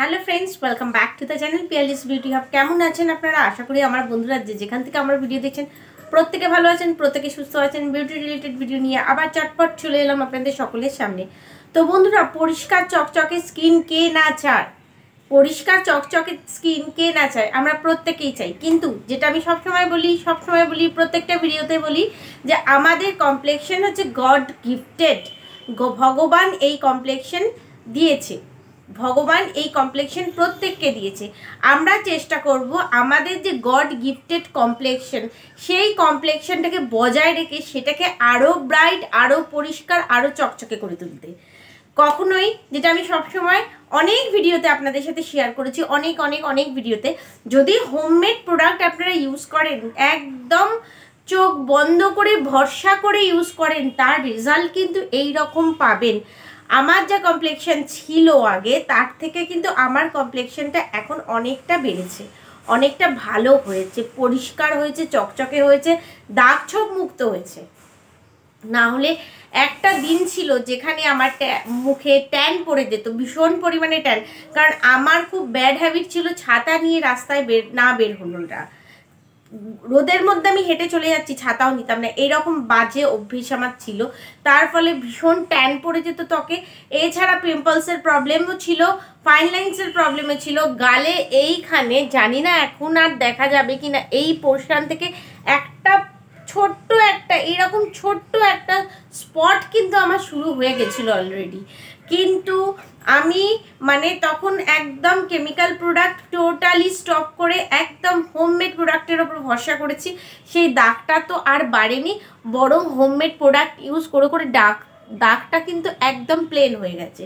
Hello friends welcome back to the channel Piyali's beauty hub কেমন আছেন আপনারা আশা করি আমার বন্ধুরা যে যেখান থেকে আমার ভিডিও দেখছেন প্রত্যেকে ভালো আছেন প্রত্যেকে সুস্থ আছেন বিউটি রিলেটেড ভিডিও নিয়ে আবার চটপট চলে এলাম আপনাদের সকলের সামনে তো বন্ধুরা পরিষ্কার চকচকে স্কিন কে না চায় পরিষ্কার চকচকে স্কিন কে না চায় আমরা প্রত্যেকেই চাই কিন্তু যেটা আমি সবসময় বলি সবসময় বলি প্রত্যেকটা ভিডিওতে বলি যে আমাদের কমপ্লেকশন হচ্ছে গড গিফটেড ভগবান এই কমপ্লেকশন দিয়েছে ভগবান এই কমপ্লেকশন প্রত্যেককে দিয়েছে আমরা চেষ্টা করব আমাদের যে গড গিফটেড কমপ্লেকশন সেই কমপ্লেকশনটাকে বজায় রেখে সেটাকে আরও ব্রাইট আরও পরিষ্কার আরও চকচকে করে তুলতে কখনোই যেটা আমি সবসময় অনেক ভিডিওতে আপনাদের সাথে শেয়ার করেছি অনেক অনেক অনেক ভিডিওতে যদি হোমমেড প্রোডাক্ট আপনারা ইউজ করেন একদম চোখ বন্ধ করে ভরসা করে ইউজ করেন তার রেজাল্ট কিন্তু এই রকম পাবেন আমার যা কমপ্লেকশন ছিল আগে তার থেকে কিন্তু আমার কমপ্লেকশনটা এখন অনেকটা বেড়েছে অনেকটা ভালো হয়েছে পরিষ্কার হয়েছে চকচকে হয়েছে দাগ ছোপ মুক্ত হয়েছে না হলে একটা দিন ছিল যেখানে আমার মুখে ট্যান পড়ে যেত ভীষণ পরিমাণে ট্যান কারণ আমার খুব ব্যাড হ্যাবিট ছিল ছাতা নিয়ে রাস্তায় বের না বের হলো না রোদের মধ্যে আমি হেঁটে চলে যাচ্ছি ছাতাও নিতাম না এরকম বাজে অভ্যেস আমার ছিল তার ফলে ভীষণ ট্যান পড়ে যেত ত্বকে এছাড়া পিম্পলসের প্রবলেমও ছিল ফাইন লাইন্সের প্রবলেমও ছিল গালে এইখানে জানি না এখন আর দেখা যাবে কি না এই পোর্শান থেকে একটা ছোট্ট একটা এরকম ছোট্ট একটা স্পট কিন্তু আমার শুরু হয়ে গেছিলো অলরেডি কিন্তু আমি মানে তখন একদম কেমিক্যাল প্রোডাক্ট টোটালি স্টপ করে একদম হোমমেড প্রোডাক্টের ওপর ভরসা করেছি সেই দাগটা তো আর বাড়েনি বরং হোমমেড প্রোডাক্ট ইউজ করে করে ডাক দাগটা কিন্তু একদম প্লেন হয়ে গেছে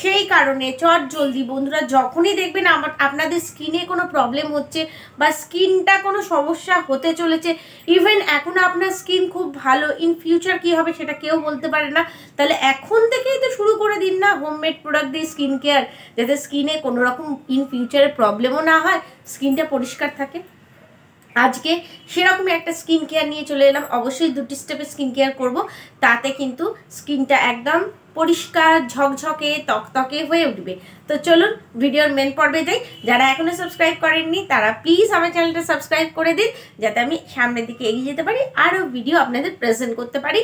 সেই কারণে চট জলদি বন্ধুরা যখনই দেখবেন আমার আপনাদের স্কিনে কোনো প্রবলেম হচ্ছে বা স্কিনটা কোনো সমস্যা হতে চলেছে ইভেন এখন আপনার স্কিন খুব ভালো ইন ফিউচার কি হবে সেটা কেউ বলতে পারে না তাহলে এখন থেকেই তো শুরু করে দিন না হোমমেড প্রোডাক্ট দিয়ে স্কিন কেয়ার যাতে স্কিনে কোনো রকম ইন ফিউচারে প্রবলেমও না হয় স্কিনটা পরিষ্কার থাকে আজকে সেরকমই একটা স্কিন কেয়ার নিয়ে চলে এলাম অবশ্যই দুটি স্টেপে স্কিন কেয়ার করব তাতে কিন্তু স্কিনটা একদম পরিষ্কার ঝকঝকে তকতকে হয়ে উঠবে তো চলুন ভিডিওর মেন পর্বে যাই যারা এখনও সাবস্ক্রাইব করেননি তারা প্লিজ আমার চ্যানেলটা সাবস্ক্রাইব করে দিন যাতে আমি সামনের দিকে এগিয়ে যেতে পারি আরও ভিডিও আপনাদের প্রেজেন্ট করতে পারি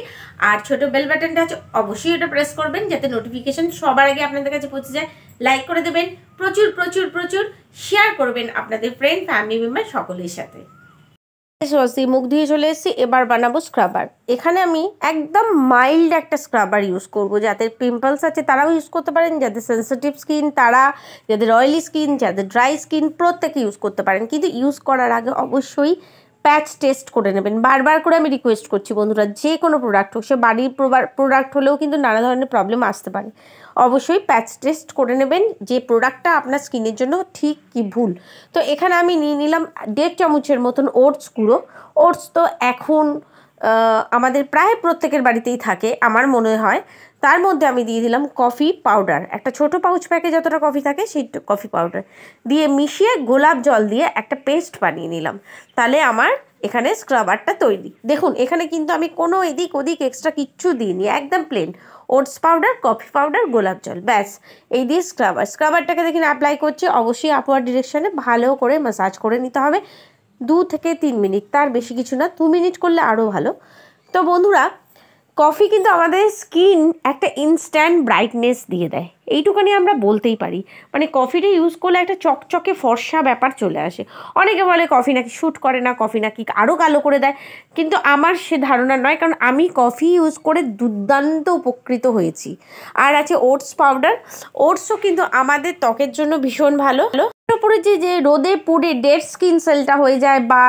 আর ছোট বেল বাটনটা আছে অবশ্যই ওটা প্রেস করবেন যাতে নোটিফিকেশান সবার আগে আপনাদের কাছে পৌঁছে যায় লাইক করে দেবেন প্রচুর প্রচুর প্রচুর শেয়ার করবেন আপনাদের ফ্রেন্ড ফ্যামিলি মেম্বার সকলের সাথে মুখ ধুয়ে চলে এসেছি এবার বানাবো স্ক্রাবার এখানে আমি একদম মাইল্ড একটা স্ক্রাবার ইউজ করব যাদের পিম্পলস আছে তারাও ইউজ করতে পারেন যাদের সেন্সিটিভ স্কিন তারা যাদের অয়েলি স্কিন যাদের ড্রাই স্কিন প্রত্যেকে ইউজ করতে পারেন কিন্তু ইউজ করার আগে অবশ্যই প্যাচ টেস্ট করে নেবেন বারবার করে আমি রিকোয়েস্ট করছি বন্ধুরা যে কোনো প্রোডাক্ট হোক সে বাড়ির প্রোডাক্ট হলেও কিন্তু নানা ধরনের প্রবলেম আসতে পারে অবশ্যই প্যাচ টেস্ট করে নেবেন যে প্রোডাক্টটা আপনার স্কিনের জন্য ঠিক কি ভুল তো এখানে আমি নিয়ে নিলাম দেড় চামচের মতন ওটস গুঁড়ো ওটস তো এখন আমাদের প্রায় প্রত্যেকের বাড়িতেই থাকে আমার মনে হয় তার মধ্যে আমি দিয়ে দিলাম কফি পাউডার একটা ছোট পাউচ প্যাকে যতটা কফি থাকে সেই কফি পাউডার দিয়ে মিশিয়ে গোলাপ জল দিয়ে একটা পেস্ট বানিয়ে নিলাম তাহলে আমার এখানে স্ক্রাবারটা তৈরি দেখুন এখানে কিন্তু আমি কোনো এদিক ওদিক এক্সট্রা কিচ্ছু দিইনি একদম plain oats powder coffee powder গোলাপ জল ব্যাস এই দিয়ে স্ক্রাবার স্ক্রাবারটাকে দেখিনি অ্যাপ্লাই করছি অবশ্যই আপওয়ার ডিরেকশানে ভালো করে মাসাজ করে নিতে হবে দু থেকে তিন মিনিট তার বেশি কিছু না দু মিনিট করলে আরও ভালো তো বন্ধুরা কফি কিন্তু আমাদের স্কিন একটা ইনস্ট্যান্ট ব্রাইটনেস দিয়ে দেয় এইটুখানি আমরা বলতেই পারি মানে কফিটা ইউজ করলে একটা চকচকে ফর্সা ব্যাপার চলে আসে অনেকে বলে কফি নাকি শ্যুট করে না কফি নাকি আরও কালো করে দেয় কিন্তু আমার সে ধারণা নয় কারণ আমি কফি ইউজ করে দুর্দান্ত উপকৃত হয়েছি আর আছে ওটস পাউডার ওটসও কিন্তু আমাদের ত্বকের জন্য ভীষণ ভালো পড়েছি যে রোদে পুড়ে ডেড স্কিন সেলটা হয়ে যায় বা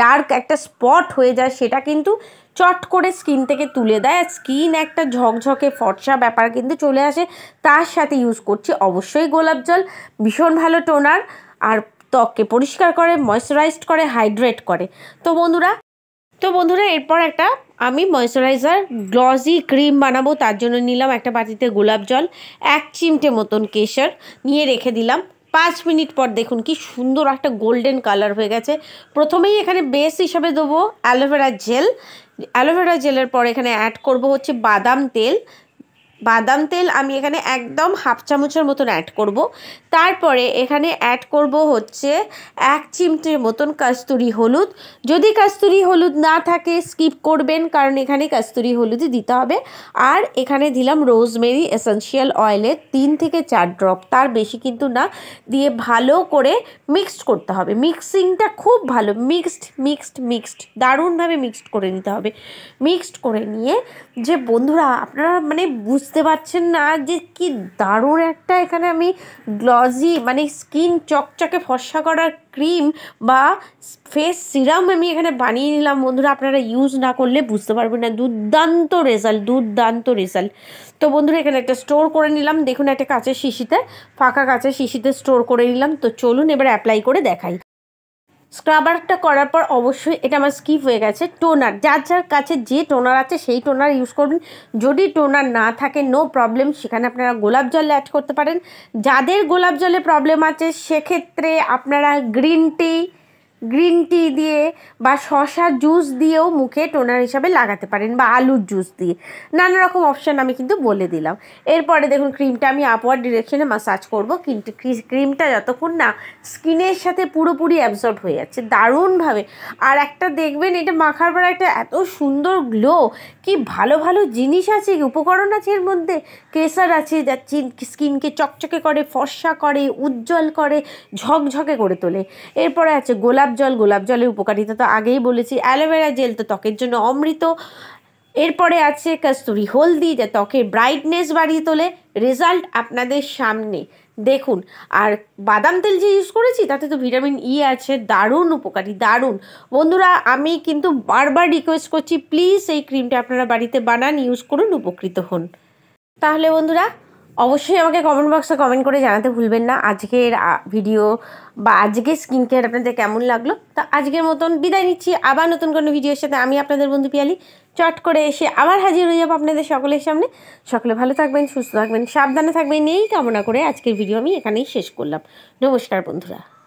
ডার্ক একটা স্পট হয়ে যায় সেটা কিন্তু চট করে স্কিন থেকে তুলে দেয় আর স্কিন একটা ঝকঝকে ফর্সা ব্যাপার কিন্তু চলে আসে তার সাথে ইউজ করছি অবশ্যই গোলাপ জল ভীষণ ভালো টোনার আর ত্বককে পরিষ্কার করে ময়শ্চারাইজড করে হাইড্রেট করে তো বন্ধুরা তো বন্ধুরা এরপর একটা আমি ময়শ্চারাইজার গ্লজি ক্রিম বানাবো তার জন্য নিলাম একটা বাটিতে গোলাপ জল এক চিমটে মতন কেশর নিয়ে রেখে দিলাম পাঁচ মিনিট পর দেখুন কি সুন্দর একটা গোল্ডেন কালার হয়ে গেছে প্রথমেই এখানে বেস হিসাবে দেবো অ্যালোভেরা জেল অ্যালোভেরা জেলের পর এখানে অ্যাড করব হচ্ছে বাদাম তেল বাদাম তেল আমি এখানে একদম হাফ চামচের মতন অ্যাড করব। তারপরে এখানে অ্যাড করব হচ্ছে এক চিমটির মতন কাস্তুরি হলুদ যদি কাস্তুরি হলুদ না থাকে স্কিপ করবেন কারণ এখানে কাস্তুরি হলুদই দিতে হবে আর এখানে দিলাম রোজমেরি এসেন্সিয়াল অয়েলের তিন থেকে চার ড্রপ তার বেশি কিন্তু না দিয়ে ভালো করে মিক্সড করতে হবে মিক্সিংটা খুব ভালো মিক্সড মিক্সড মিক্সড দারুণভাবে মিক্সড করে নিতে হবে মিক্সড করে নিয়ে যে বন্ধুরা আপনারা মানে বুঝ বুঝতে পারছেন না যে কি দারুণ একটা এখানে আমি গ্লজি মানে স্কিন চকচকে ফর্সা করার ক্রিম বা ফেস সিরাম আমি এখানে বানিয়ে নিলাম বন্ধুরা আপনারা ইউজ না করলে বুঝতে পারবেন না দুর্দান্ত রেজাল্ট দুর্দান্ত রেজাল্ট তো বন্ধুরা এখানে একটা স্টোর করে নিলাম দেখুন একটা কাঁচের শিশিতে ফাঁকা কাঁচের শিশিতে স্টোর করে নিলাম তো চলুন এবার অ্যাপ্লাই করে দেখাই স্ক্রাবারটা করার পর অবশ্যই এটা আমার স্কিপ হয়ে গেছে টোনার যার যার কাছে যে টোনার আছে সেই টোনার ইউজ করবেন যদি টোনার না থাকে নো প্রবলেম সেখানে আপনারা গোলাপ জল অ্যাড করতে পারেন যাদের গোলাপ জলে প্রবলেম আছে সেক্ষেত্রে আপনারা গ্রিন টি গ্রিন টি দিয়ে বা শশা জুস দিয়েও মুখে টোনার হিসাবে লাগাতে পারেন বা আলুর জুস দিয়ে নানা রকম অপশান আমি কিন্তু বলে দিলাম এরপরে দেখুন ক্রিমটা আমি আপওয়ার ডিরেকশনে মাসাজ করব কিন্তু ক্রিমটা যতক্ষণ না স্কিনের সাথে পুরোপুরি অ্যাবজর্ব হয়ে যাচ্ছে দারুণভাবে আর একটা দেখবেন এটা মাখার পর একটা এত সুন্দর গ্লো কি ভালো ভালো জিনিস আছে উপকরণ আছে এর মধ্যে কেসার আছে যা স্কিনকে চকচকে করে ফর্সা করে উজ্জ্বল করে ঝকঝকে করে তোলে এরপরে আছে গোলাপ গোলাপ জল গোলাপ জলের উপকারিতা তো আগেই বলেছি অ্যালোভেরা জেল তো ত্বকের জন্য অমৃত এরপরে আছে কস্তুরি হলদি যা ত্বকের ব্রাইটনেস বাড়িয়ে তোলে রেজাল্ট আপনাদের সামনে দেখুন আর বাদাম তেল যে ইউজ করেছি তাতে তো ভিটামিন ই e আছে দারুণ উপকারী দারুণ বন্ধুরা আমি কিন্তু বারবার রিকোয়েস্ট করছি প্লিজ এই ক্রিমটা আপনারা বাড়িতে বানান ইউজ করুন উপকৃত হন তাহলে বন্ধুরা অবশ্যই আমাকে কমেন্ট বক্সে কমেন্ট করে জানাতে ভুলবেন না আজকের ভিডিও বা আজকের স্কিন কেয়ার আপনাদের কেমন লাগলো তা আজকের মতন বিদায় নিচ্ছি আবার নতুন কোনো ভিডিওর সাথে আমি আপনাদের বন্ধু পিয়ালি চট করে এসে আবার হাজির হয়ে যাবো আপনাদের সকলের সামনে সকলে ভালো থাকবেন সুস্থ থাকবেন সাবধানে থাকবেন এই কামনা করে আজকের ভিডিও আমি এখানেই শেষ করলাম নমস্কার বন্ধুরা